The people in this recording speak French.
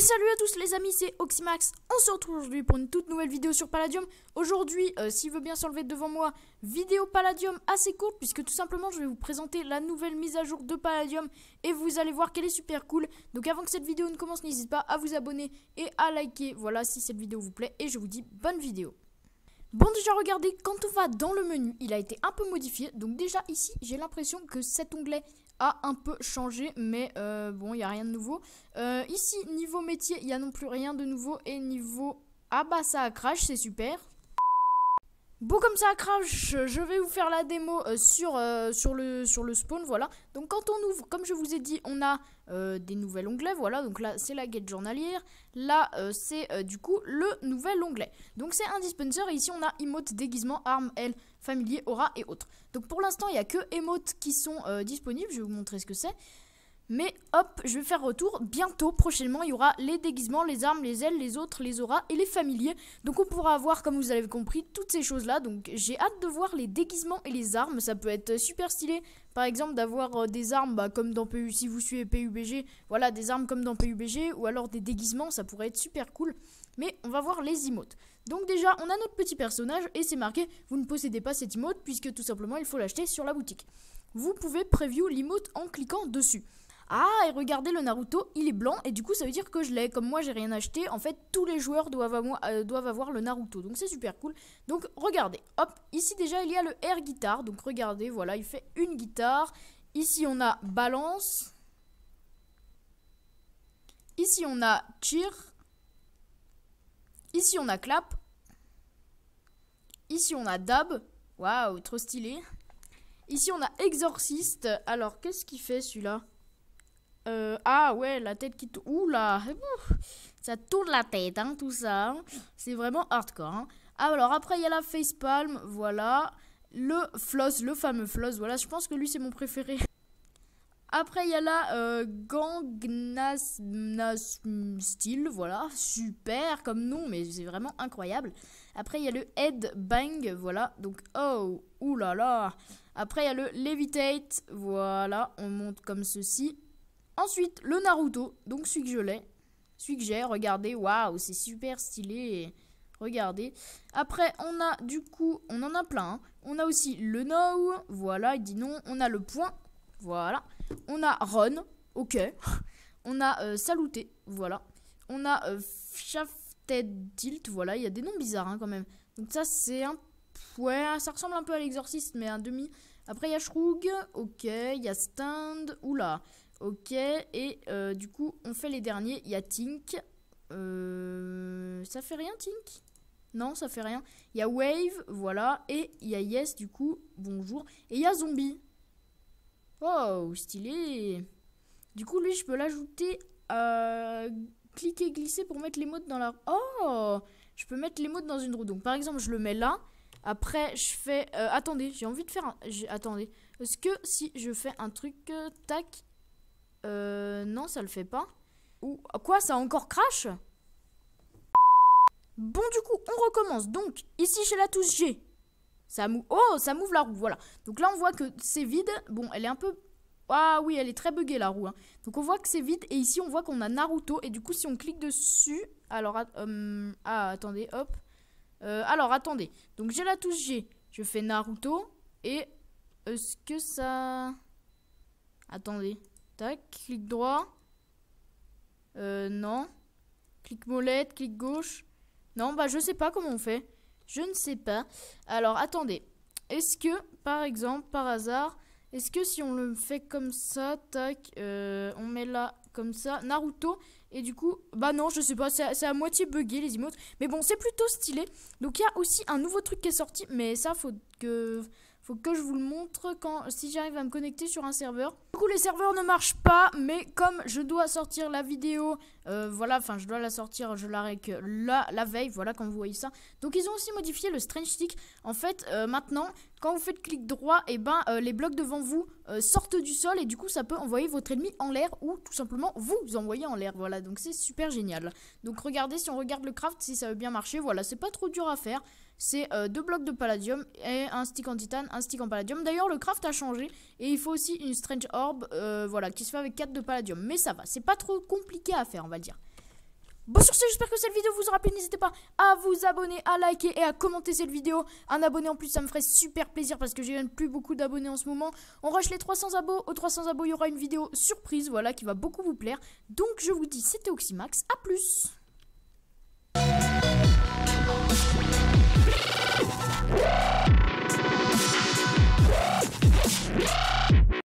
salut à tous les amis, c'est Oxymax. On se retrouve aujourd'hui pour une toute nouvelle vidéo sur Palladium. Aujourd'hui, euh, s'il veut bien s'enlever devant moi, vidéo Palladium assez courte puisque tout simplement je vais vous présenter la nouvelle mise à jour de Palladium et vous allez voir qu'elle est super cool. Donc avant que cette vidéo ne commence, n'hésite pas à vous abonner et à liker. Voilà si cette vidéo vous plaît et je vous dis bonne vidéo. Bon déjà regardez, quand on va dans le menu, il a été un peu modifié, donc déjà ici j'ai l'impression que cet onglet a un peu changé, mais euh, bon, il n'y a rien de nouveau. Euh, ici, niveau métier, il n'y a non plus rien de nouveau. Et niveau... Ah bah ça crash, c'est super, Bon comme ça Crash, je, vais vous faire la démo euh, sur, euh, sur, le, sur le spawn, voilà. Donc quand on ouvre, comme je vous ai dit, on a euh, des nouvelles onglets, voilà. Donc là, c'est la guette journalière. Là, c'est du coup le nouvel onglet. Donc c'est un dispenser et ici on a emote, déguisement, arme, ailes, familier, aura et autres. Donc pour l'instant, il n'y a que emotes qui sont disponibles. Je vais vous montrer ce que c'est. Mais hop, je vais faire retour. Bientôt, prochainement, il y aura les déguisements, les armes, les ailes, les autres, les auras et les familiers. Donc on pourra avoir, comme vous avez compris, toutes ces choses-là. Donc j'ai hâte de voir les déguisements et les armes. Ça peut être super stylé. Par exemple, d'avoir euh, des armes bah, comme dans PUBG, si vous suivez PUBG, voilà, des armes comme dans PUBG, ou alors des déguisements, ça pourrait être super cool. Mais on va voir les emotes. Donc déjà, on a notre petit personnage et c'est marqué, vous ne possédez pas cette emote puisque tout simplement il faut l'acheter sur la boutique. Vous pouvez preview l'emote en cliquant dessus. Ah, et regardez le Naruto, il est blanc, et du coup, ça veut dire que je l'ai. Comme moi, j'ai rien acheté. En fait, tous les joueurs euh, doivent avoir, le Naruto. Donc, c'est super cool. Donc, regardez. Hop, ici déjà, il y a le air guitare. Donc, regardez, voilà, il fait une guitare. Ici, on a balance. Ici, on a cheer. Ici, on a clap. Ici, on a dab. Waouh, trop stylé. Ici, on a exorciste. Alors, qu'est-ce qu'il fait celui-là euh, ah ouais, la tête qui tourne. Oula là, ça tourne la tête, hein, tout ça. Hein. C'est vraiment hardcore. Hein. Alors après, il y a la palm voilà. Le floss, le fameux floss, voilà. Je pense que lui, c'est mon préféré. Après, il y a la euh, Style, voilà, super comme nom, mais c'est vraiment incroyable. Après, il y a le Head Bang, voilà, donc oh, oulala. Après, il y a le Levitate, voilà, on monte comme ceci. Ensuite, le Naruto, donc celui que je l'ai. Celui que j'ai, regardez, waouh, c'est super stylé. Regardez. Après, on a du coup, on en a plein. Hein. On a aussi le no, voilà, il dit non. On a le point, voilà. On a Ron, ok. on a euh, Saluté, voilà. On a euh, Shafted Tilt, voilà, il y a des noms bizarres hein, quand même. Donc ça, c'est un... Ouais, ça ressemble un peu à l'exorciste, mais un demi. Après, il y a Shrug, ok. Il y a Stand, oula. Ok, et euh, du coup, on fait les derniers. Il y a Tink. Euh, ça fait rien, Tink Non, ça fait rien. Il y a Wave, voilà. Et il y a Yes, du coup, bonjour. Et il y a Zombie. Oh, stylé. Du coup, lui, je peux l'ajouter. à euh, cliquer, glisser pour mettre les modes dans la... Oh Je peux mettre les modes dans une roue. Donc, par exemple, je le mets là. Après, je fais... attendez, j'ai envie de faire un... Attendez. Est-ce que si je fais un truc... tac. Euh, non, ça le fait pas. Ou quoi, ça encore crash Bon, du coup, on recommence. Donc, ici j'ai la touche G. Ça mou oh, ça m'ouvre la roue, voilà. Donc là, on voit que c'est vide. Bon, elle est un peu... Ah oui, elle est très buggée, la roue. Hein. Donc on voit que c'est vide. Et ici, on voit qu'on a Naruto. Et du coup, si on clique dessus... Alors, hum, ah, attendez, hop. Euh, alors, attendez. Donc j'ai la touche G. Je fais Naruto. Et est-ce que ça... Attendez. Tac, clic droit. Euh, non. Clic molette, clic gauche. Non, bah je sais pas comment on fait. Je ne sais pas. Alors, attendez. Est-ce que, par exemple, par hasard, est-ce que si on le fait comme ça, tac, euh, on met là comme ça, Naruto, et du coup, bah non, je sais pas, c'est à, moitié buggé les emotes, mais bon, c'est plutôt stylé. Donc il y a aussi un nouveau truc qui est sorti, mais ça, faut que faut que je vous le montre quand si j'arrive à me connecter sur un serveur. Du coup, les serveurs ne marchent pas, mais comme je dois sortir la vidéo, euh, voilà, enfin, je dois la sortir, je la rec la, veille, voilà, quand vous voyez ça. Donc, ils ont aussi modifié le Strange Stick. En fait, euh, maintenant, quand vous faites clic droit, et eh ben, euh, les blocs devant vous sortent du sol et du coup, ça peut envoyer votre ennemi en l'air ou tout simplement vous envoyer en l'air. Voilà, donc c'est super génial. Donc, regardez, si on regarde le craft, si ça veut bien marcher, voilà, c'est pas trop dur à faire c'est euh, deux blocs de palladium et un stick en titane, un stick en palladium. D'ailleurs, le craft a changé et il faut aussi une strange orb euh, voilà, qui se fait avec 4 de palladium. Mais ça va, c'est pas trop compliqué à faire, on va dire. Bon sur ce, j'espère que cette vidéo vous aura plu. N'hésitez pas à vous abonner, à liker et à commenter cette vidéo. Un abonné en plus, ça me ferait super plaisir parce que j'ai plus beaucoup d'abonnés en ce moment. On rush les 300 abos. Aux 300 abos, il y aura une vidéo surprise, voilà, qui va beaucoup vous plaire. Donc je vous dis, c'était Oxymax. À plus